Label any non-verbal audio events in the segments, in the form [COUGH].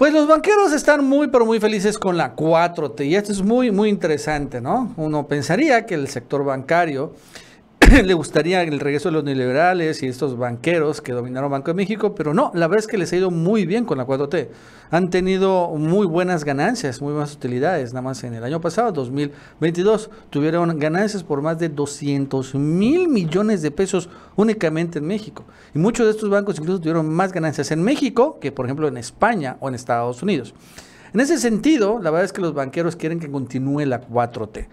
Pues los banqueros están muy, pero muy felices con la 4T y esto es muy, muy interesante, ¿no? Uno pensaría que el sector bancario [COUGHS] le gustaría el regreso de los neoliberales y estos banqueros que dominaron Banco de México, pero no, la verdad es que les ha ido muy bien con la 4T. Han tenido muy buenas ganancias, muy buenas utilidades, nada más en el año pasado, 2022, tuvieron ganancias por más de 200 mil millones de pesos únicamente en México. Y muchos de estos bancos incluso tuvieron más ganancias en México que, por ejemplo, en España o en Estados Unidos. En ese sentido, la verdad es que los banqueros quieren que continúe la 4T.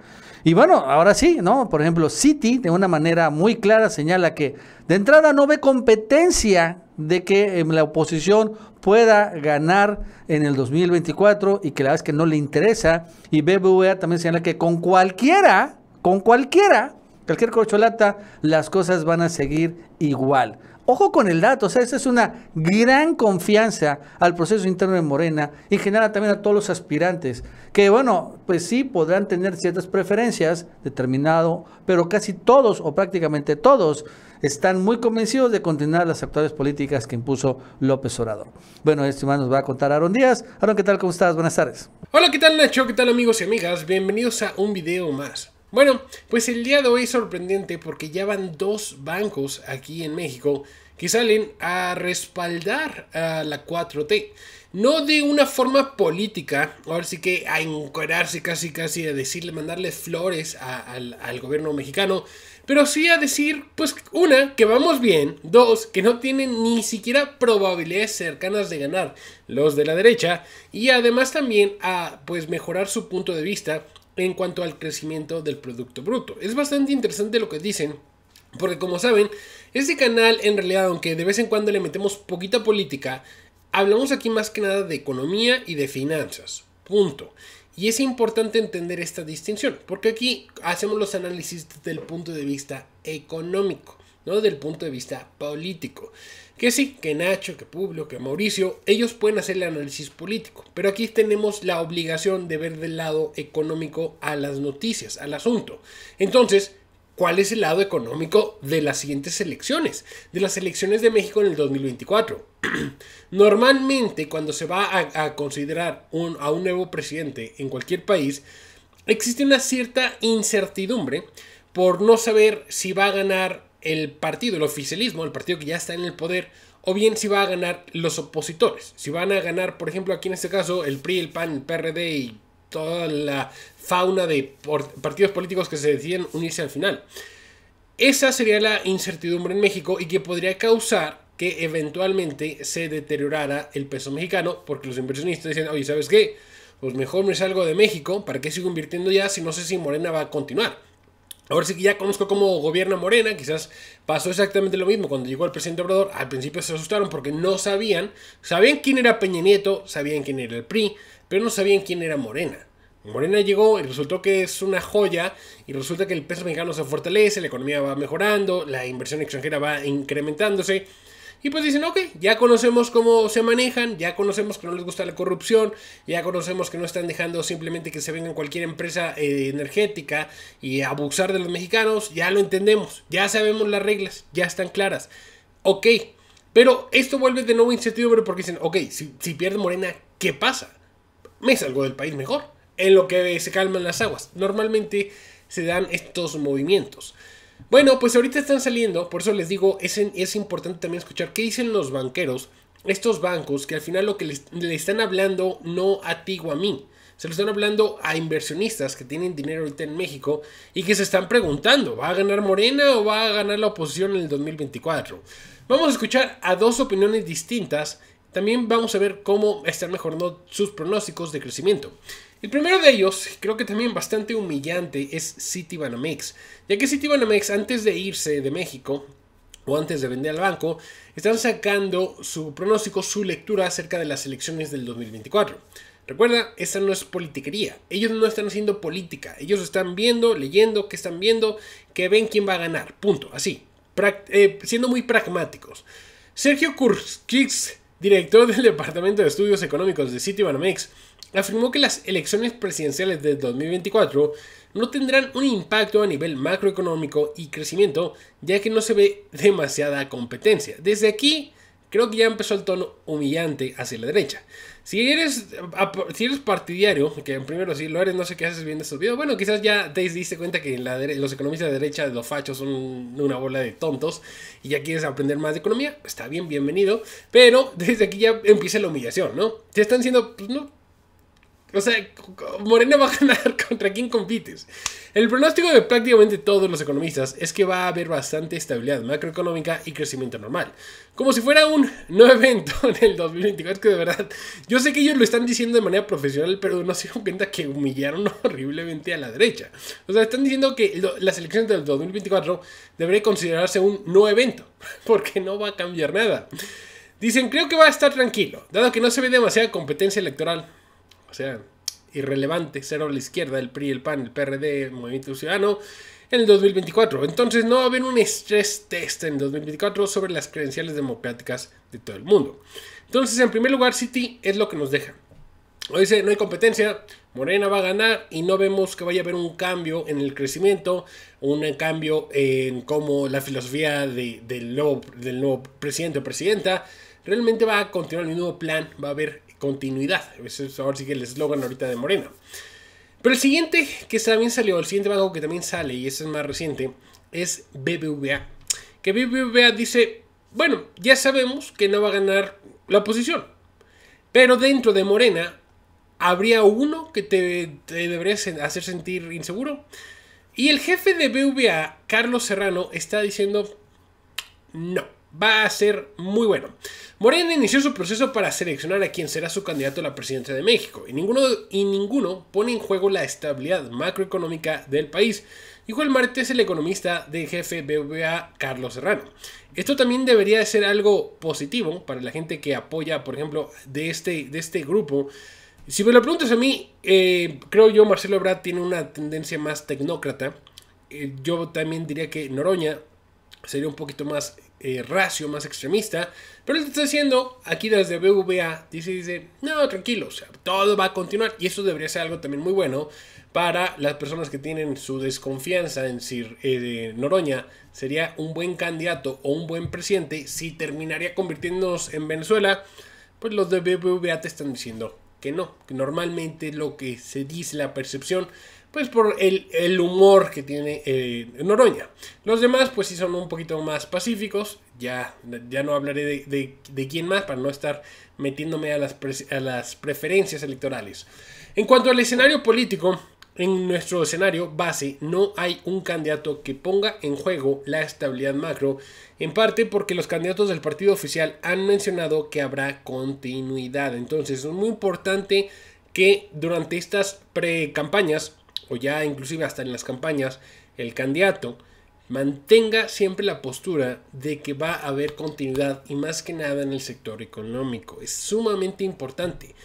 Y bueno, ahora sí, ¿no? Por ejemplo, City de una manera muy clara señala que de entrada no ve competencia de que em, la oposición pueda ganar en el 2024 y que la verdad es que no le interesa. Y BBVA también señala que con cualquiera, con cualquiera, cualquier corcholata, las cosas van a seguir igual. Ojo con el dato, o sea, esa es una gran confianza al proceso interno de Morena, y genera también a todos los aspirantes, que bueno, pues sí podrán tener ciertas preferencias, determinado, pero casi todos o prácticamente todos están muy convencidos de continuar las actuales políticas que impuso López Obrador. Bueno, este más nos va a contar Aaron Díaz. Aaron, ¿qué tal? ¿Cómo estás? Buenas tardes. Hola, ¿qué tal Nacho? ¿Qué tal amigos y amigas? Bienvenidos a un video más. Bueno, pues el día de hoy es sorprendente porque ya van dos bancos aquí en México que salen a respaldar a la 4T. No de una forma política, ahora sí que a encorarse casi casi, a decirle, mandarle flores al, al gobierno mexicano, pero sí a decir, pues, una, que vamos bien, dos, que no tienen ni siquiera probabilidades cercanas de ganar los de la derecha, y además también a, pues, mejorar su punto de vista en cuanto al crecimiento del Producto Bruto. Es bastante interesante lo que dicen, porque como saben, este canal en realidad, aunque de vez en cuando le metemos poquita política, hablamos aquí más que nada de economía y de finanzas. Punto. Y es importante entender esta distinción, porque aquí hacemos los análisis desde el punto de vista económico. ¿no? Del punto de vista político. Que sí, que Nacho, que Publio, que Mauricio, ellos pueden hacer el análisis político, pero aquí tenemos la obligación de ver del lado económico a las noticias, al asunto. Entonces, ¿cuál es el lado económico de las siguientes elecciones? De las elecciones de México en el 2024. [CLEARS THROAT] Normalmente, cuando se va a, considerar a un nuevo presidente en cualquier país, existe una cierta incertidumbre por no saber si va a ganar el partido, el oficialismo, el partido que ya está en el poder, o bien si va a ganar los opositores. Si van a ganar, por ejemplo, aquí en este caso, el PRI, el PAN, el PRD y toda la fauna de partidos políticos que se deciden unirse al final. Esa sería la incertidumbre en México y que podría causar que eventualmente se deteriorara el peso mexicano, porque los inversionistas dicen, oye, ¿sabes qué? Pues mejor me salgo de México, ¿para qué sigo invirtiendo ya si no sé si Morena va a continuar? Ahora sí que ya conozco cómo gobierna Morena, quizás pasó exactamente lo mismo cuando llegó el presidente Obrador, al principio se asustaron porque no sabían, sabían quién era Peña Nieto, sabían quién era el PRI, pero no sabían quién era Morena. Morena llegó y resultó que es una joya y resulta que el peso mexicano se fortalece, la economía va mejorando, la inversión extranjera va incrementándose y pues dicen, ok, ya conocemos cómo se manejan, ya conocemos que no les gusta la corrupción, ya conocemos que no están dejando simplemente que se venga cualquier empresa eh, energética y abusar de los mexicanos, ya lo entendemos, ya sabemos las reglas, ya están claras. Ok, pero esto vuelve de nuevo incertidumbre porque dicen, ok, si, si pierde Morena, ¿qué pasa? Me salgo del país mejor, en lo que se calman las aguas. Normalmente se dan estos movimientos. Bueno, pues ahorita están saliendo, por eso les digo, es, es importante también escuchar qué dicen los banqueros, estos bancos, que al final lo que le están hablando no a ti o a mí, se lo están hablando a inversionistas que tienen dinero ahorita en México y que se están preguntando, ¿va a ganar Morena o va a ganar la oposición en el 2024? Vamos a escuchar a dos opiniones distintas, también vamos a ver cómo están mejorando sus pronósticos de crecimiento. El primero de ellos, creo que también bastante humillante, es Citibanamex, ya que Citibanamex antes de irse de México o antes de vender al banco, están sacando su pronóstico, su lectura acerca de las elecciones del 2024. Recuerda, esa no es politiquería. Ellos no están haciendo política. Ellos están viendo, leyendo, que están viendo, que ven quién va a ganar. Punto. Así. Eh, siendo muy pragmáticos. Sergio Kurskis, director del Departamento de Estudios Económicos de Citibanamex, afirmó que las elecciones presidenciales de 2024 no tendrán un impacto a nivel macroeconómico y crecimiento, ya que no se ve demasiada competencia. Desde aquí, creo que ya empezó el tono humillante hacia la derecha. Si eres, si eres partidario, que en primero si lo eres, no sé qué haces bien de estos videos, bueno, quizás ya te diste cuenta que los economistas de derecha, los fachos, son una bola de tontos y ya quieres aprender más de economía, está bien, bienvenido, pero desde aquí ya empieza la humillación, ¿no? Te están siendo... pues no, o sea, Morena va a ganar [LAUGHS] contra quién compites. El pronóstico de prácticamente todos los economistas es que va a haber bastante estabilidad macroeconómica y crecimiento normal. Como si fuera un [LAUGHS] no evento en el 2024, es que de verdad, yo sé que ellos lo están diciendo de manera profesional, pero no se dieron cuenta que humillaron [LAUGHS] horriblemente a la derecha. O sea, están diciendo que las elecciones del 2024 debería considerarse un no evento, porque no va a cambiar nada. Dicen, creo que va a estar tranquilo, dado que no se ve demasiada competencia electoral o sea, irrelevante, cero a la izquierda, el PRI, el PAN, el PRD, el Movimiento Ciudadano, en el 2024. Entonces no va a haber un estrés test en el 2024 sobre las credenciales democráticas de todo el mundo. Entonces, en primer lugar, City es lo que nos deja. O dice, no hay competencia, Morena va a ganar y no vemos que vaya a haber un cambio en el crecimiento, un cambio en cómo la filosofía del, nuevo, del nuevo presidente o presidenta realmente va a continuar el nuevo plan, va a haber continuidad. Ese es ahora sí que el eslogan ahorita de Morena. Pero el siguiente que también salió, el siguiente banco que también sale, y ese es más reciente, es BBVA. Que BBVA dice, bueno, ya sabemos que no va a ganar la oposición. Pero dentro de Morena habría uno que te, te debería hacer sentir inseguro. Y el jefe de BBVA, Carlos Serrano, está diciendo, no va a ser muy bueno. Morena inició su proceso para seleccionar a quien será su candidato a la presidencia de México y ninguno, y ninguno pone en juego la estabilidad macroeconómica del país, Igual martes el economista de jefe BBVA Carlos Serrano. Esto también debería ser algo positivo para la gente que apoya, por ejemplo, de este, de este grupo. Si me lo preguntas a mí, eh, creo yo Marcelo Ebrard tiene una tendencia más tecnócrata. Eh, yo también diría que Noroña sería un poquito más eh, ratio más extremista. Pero lo que está diciendo, aquí desde BVA, dice, dice, no, tranquilo, todo va a continuar. Y eso debería ser algo también muy bueno para las personas que tienen su desconfianza en Sir eh, Noroña. Sería un buen candidato o un buen presidente si terminaría convirtiéndonos en Venezuela. Pues los de BBVA te están diciendo que no, que normalmente lo que se dice, la percepción pues por el, humor que tiene Noronha. Eh, Noroña. Los demás, pues sí son un poquito más pacíficos. Ya, ya no hablaré de, quién más para no estar metiéndome a las, a las preferencias electorales. En cuanto al escenario político, en nuestro escenario base no hay un candidato que ponga en juego la estabilidad macro, en parte porque los candidatos del partido oficial han mencionado que habrá continuidad. Entonces es muy importante que durante estas pre-campañas o ya inclusive hasta en las campañas, el candidato mantenga siempre la postura de que va a haber continuidad y más que nada en el sector económico. Es sumamente importante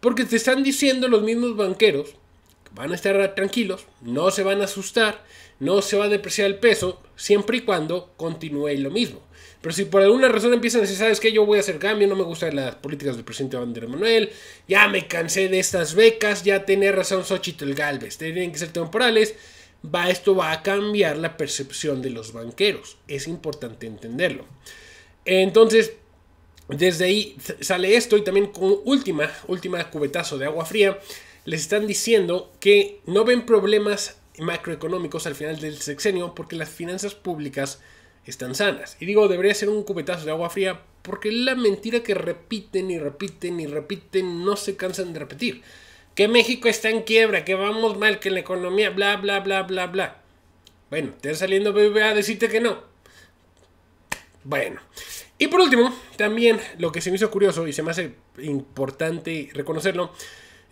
porque te están diciendo los mismos banqueros que van a estar tranquilos, no se van a asustar, no se va a depreciar el peso siempre y cuando continúe lo mismo. Pero si por alguna razón empiezan a decir, ¿sabes qué? Yo voy a hacer cambio, no me gustan las políticas del presidente Andrés Manuel, ya me cansé de estas becas, ya tenía razón Xochitl Galvez, tienen que ser temporales, va, esto va a cambiar la percepción de los banqueros. Es importante entenderlo. Entonces, desde ahí sale esto y también con última, última cubetazo de agua fría, les están diciendo que no ven problemas macroeconómicos al final del sexenio porque las finanzas públicas están sanas. Y digo, debería ser un cubetazo de agua fría porque la mentira que repiten y repiten y repiten no se cansan de repetir. Que México está en quiebra, que vamos mal, que la economía, bla, bla, bla, bla, bla. Bueno, te saliendo BBVA a decirte que no. Bueno. Y por último, también lo que se me hizo curioso y se me hace importante reconocerlo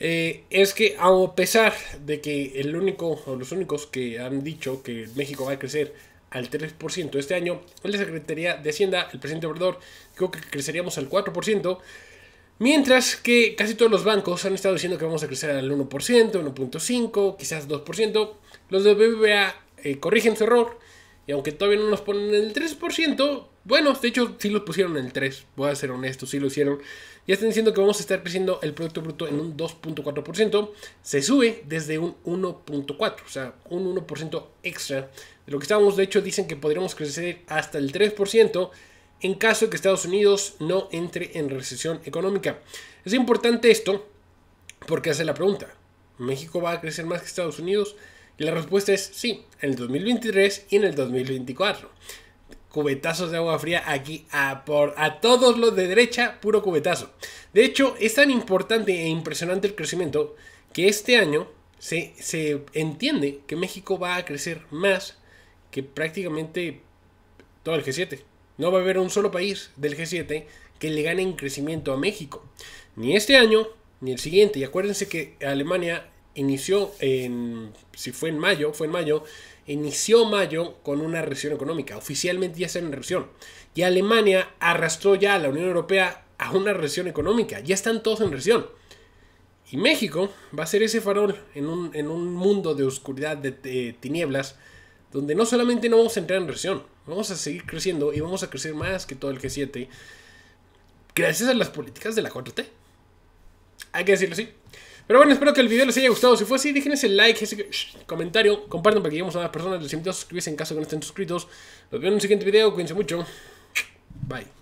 eh, es que a pesar de que el único o los únicos que han dicho que México va a crecer al 3% este año, el la Secretaría de Hacienda, el presidente Obrador dijo que creceríamos al 4%, mientras que casi todos los bancos han estado diciendo que vamos a crecer al 1%, 1.5%, quizás 2%, los de BBVA eh, corrigen su error y aunque todavía no nos ponen el 3%, bueno, De hecho, sí lo pusieron en el 3. Voy a ser honesto, sí lo hicieron. Ya están diciendo que vamos a estar creciendo el Producto Bruto en un 2.4%. Se sube desde un 1.4, o sea, un 1% extra de lo que estábamos. De hecho, dicen que podríamos crecer hasta el 3% en caso de que Estados Unidos no entre en recesión económica. Es importante esto porque hace la pregunta. ¿México va a crecer más que Estados Unidos? Y la respuesta es sí, en el 2023 y en el 2024 cubetazos de agua fría aquí a, por, a todos los de derecha, puro cubetazo. De hecho, es tan importante e impresionante el crecimiento que este año se, se entiende que México va a crecer más que prácticamente todo el G7. No va a haber un solo país del G7 que le gane en crecimiento a México. Ni este año, ni el siguiente. Y acuérdense que Alemania inició en, si fue en mayo, fue en mayo, inició mayo con una recesión económica. Oficialmente ya está en recesión. Y Alemania arrastró ya a la Unión Europea a una recesión económica. Ya están todos en recesión. Y México va a ser ese farol en un, mundo de oscuridad, de, tinieblas, donde no solamente no vamos a entrar en recesión, vamos a seguir creciendo y vamos a crecer más que todo el G7, gracias a las políticas de la 4T. Hay que decirlo así. Pero bueno, espero que el video les haya gustado. Si fue así, dejen ese like, ese comentario, compartan para que lleguemos a más personas. Les invito a suscribirse en caso que no estén suscritos. Nos vemos en el siguiente video. Cuídense mucho. Bye.